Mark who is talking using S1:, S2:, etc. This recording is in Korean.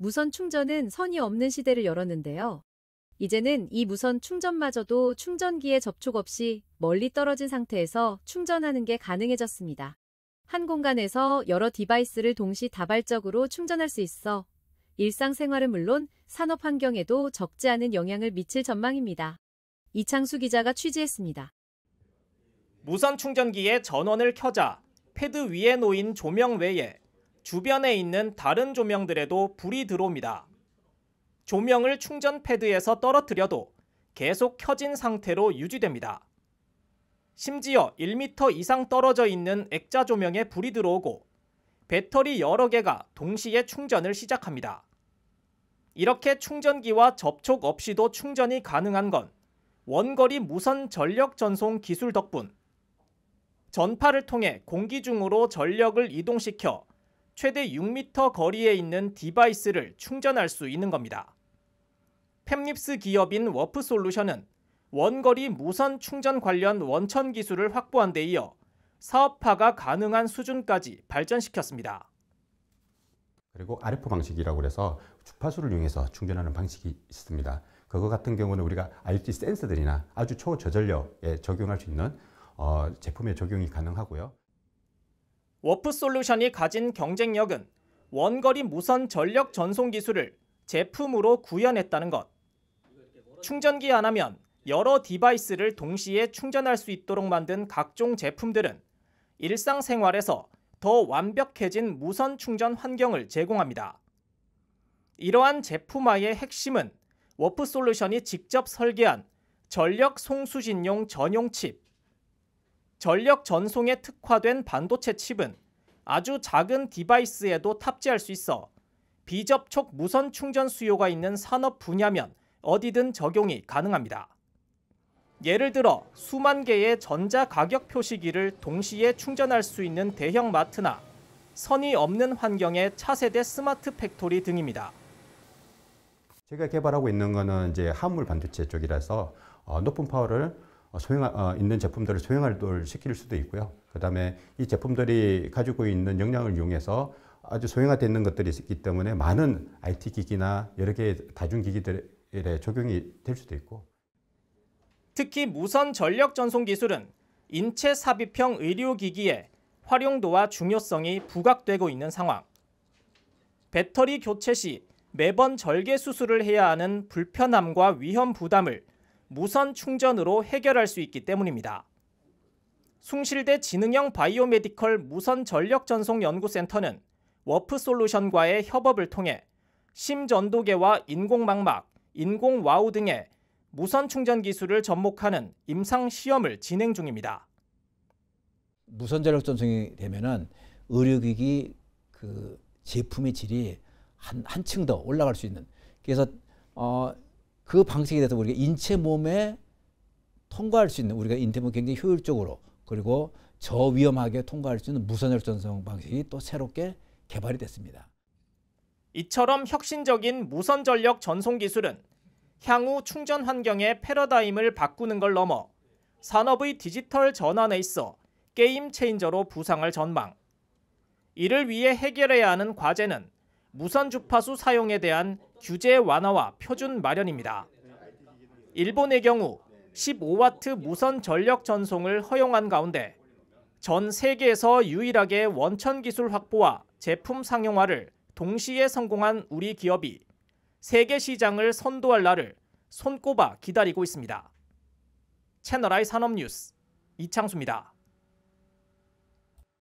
S1: 무선 충전은 선이 없는 시대를 열었는데요. 이제는 이 무선 충전마저도 충전기에 접촉 없이 멀리 떨어진 상태에서 충전하는 게 가능해졌습니다. 한 공간에서 여러 디바이스를 동시 다발적으로 충전할 수 있어 일상생활은 물론 산업 환경에도 적지 않은 영향을 미칠 전망입니다. 이창수 기자가 취재했습니다. 무선 충전기에 전원을 켜자 패드 위에 놓인 조명 외에 주변에 있는 다른 조명들에도 불이 들어옵니다. 조명을 충전 패드에서 떨어뜨려도 계속 켜진 상태로 유지됩니다. 심지어 1m 이상 떨어져 있는 액자 조명에 불이 들어오고 배터리 여러 개가 동시에 충전을 시작합니다. 이렇게 충전기와 접촉 없이도 충전이 가능한 건 원거리 무선 전력 전송 기술 덕분 전파를 통해 공기 중으로 전력을 이동시켜 최대 6m 거리에 있는 디바이스를 충전할 수 있는 겁니다. 펩립스 기업인 워프 솔루션은 원거리 무선 충전 관련 원천 기술을 확보한 데 이어 사업화가 가능한 수준까지 발전시켰습니다.
S2: 그리고 RF 방식이라고 해서 주파수를 이용해서 충전하는 방식이 있습니다. 그거 같은 경우는 우리가 IoT 센서들이나 아주 초저전력에 적용할 수 있는 어, 제품에 적용이 가능하고요.
S1: 워프 솔루션이 가진 경쟁력은 원거리 무선 전력 전송 기술을 제품으로 구현했다는 것. 충전기 하나면 여러 디바이스를 동시에 충전할 수 있도록 만든 각종 제품들은 일상생활에서 더 완벽해진 무선 충전 환경을 제공합니다. 이러한 제품화의 핵심은 워프 솔루션이 직접 설계한 전력 송수신용 전용 칩, 전력 전송에 특화된 반도체 칩은 아주 작은 디바이스에도 탑재할 수 있어 비접촉 무선 충전 수요가 있는 산업 분야면 어디든 적용이 가능합니다. 예를 들어 수만 개의 전자 가격 표시기를 동시에 충전할 수 있는 대형 마트나 선이 없는 환경의 차세대 스마트 팩토리 등입니다.
S2: 제가 개발하고 있는 거는 이제 화물 반도체 쪽이라서 어, 높은 파워를 어, 소형 어, 있는 제품들을 소형화를 시킬 수도 있고요. 그 다음에 이 제품들이 가지고 있는 역량을 이용해서 아주 소형화되어 있는 것들이 있기 때문에 많은 IT 기기나 여러 개의 다중기기들에 적용이 될 수도 있고
S1: 특히 무선 전력 전송 기술은 인체 삽입형 의료기기에 활용도와 중요성이 부각되고 있는 상황. 배터리 교체 시 매번 절개 수술을 해야 하는 불편함과 위험 부담을 무선 충전으로 해결할 수 있기 때문입니다. 숭실대 지능형 바이오메디컬 무선 전력 전송 연구센터는 워프 솔루션과의 협업을 통해 심전도계와 인공망막, 인공와우 등의 무선 충전 기술을 접목하는 임상 시험을 진행 중입니다.
S2: 무선 전력 전송이 되면은 의료기기 그 제품의 질이 한 한층 더 올라갈 수 있는 그래서 어그 방식에 대해서 우리가 인체 몸에 통과할 수 있는 우리가 인체몸 굉장히 효율적으로 그리고 저위험하게 통과할 수 있는 무선열 전송 방식이 또 새롭게 개발이 됐습니다.
S1: 이처럼 혁신적인 무선 전력 전송 기술은 향후 충전 환경의 패러다임을 바꾸는 걸 넘어 산업의 디지털 전환에 있어 게임 체인저로 부상을 전망. 이를 위해 해결해야 하는 과제는 무선 주파수 사용에 대한 규제 완화와 표준 마련입니다. 일본의 경우 15와트 무선 전력 전송을 허용한 가운데 전 세계에서 유일하게 원천 기술 확보와 제품 상용화를 동시에 성공한 우리 기업이 세계 시장을 선도할 날을 손꼽아 기다리고 있습니다. 채널I 산업뉴스 이창수입니다.